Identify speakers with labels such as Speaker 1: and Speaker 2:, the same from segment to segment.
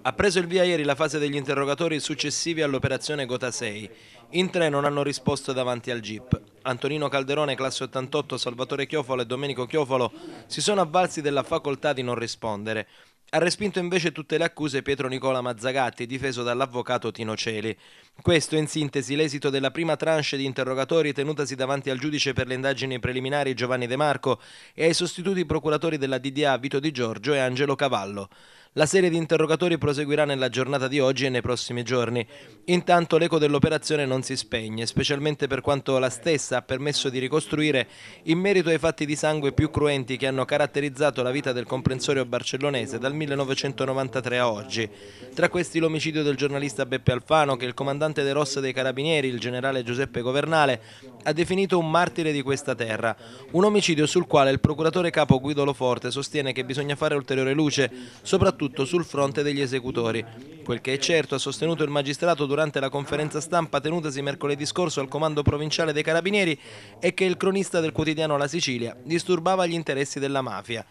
Speaker 1: Ha preso il via ieri la fase degli interrogatori successivi all'operazione Gota 6. In tre non hanno risposto davanti al GIP. Antonino Calderone, classe 88, Salvatore Chiofolo e Domenico Chiofolo si sono avvalsi della facoltà di non rispondere. Ha respinto invece tutte le accuse Pietro Nicola Mazzagatti, difeso dall'avvocato Tino Celi. Questo è in sintesi l'esito della prima tranche di interrogatori tenutasi davanti al giudice per le indagini preliminari Giovanni De Marco e ai sostituti procuratori della DDA Vito Di Giorgio e Angelo Cavallo. La serie di interrogatori proseguirà nella giornata di oggi e nei prossimi giorni. Intanto l'eco dell'operazione non si spegne, specialmente per quanto la stessa ha permesso di ricostruire in merito ai fatti di sangue più cruenti che hanno caratterizzato la vita del comprensorio barcellonese dal 1993 a oggi. Tra questi l'omicidio del giornalista Beppe Alfano che il comandante De Rossa dei Carabinieri, il generale Giuseppe Governale, ha definito un martire di questa terra. Un omicidio sul quale il procuratore capo Guido Loforte sostiene che bisogna fare ulteriore luce, soprattutto soprattutto sul fronte degli esecutori. Quel che è certo, ha sostenuto il magistrato durante la conferenza stampa tenutasi mercoledì scorso al comando provinciale dei Carabinieri, è che il cronista del quotidiano La Sicilia disturbava gli interessi della mafia.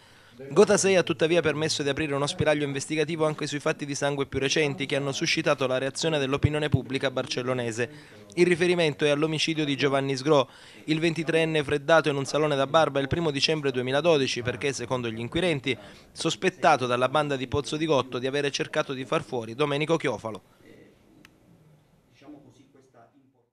Speaker 1: Gotasei ha tuttavia permesso di aprire uno spiraglio investigativo anche sui fatti di sangue più recenti che hanno suscitato la reazione dell'opinione pubblica barcellonese. Il riferimento è all'omicidio di Giovanni Sgro, il 23enne freddato in un salone da barba il 1 dicembre 2012 perché, secondo gli inquirenti, sospettato dalla banda di Pozzo di Gotto di avere cercato di far fuori Domenico Chiofalo. Diciamo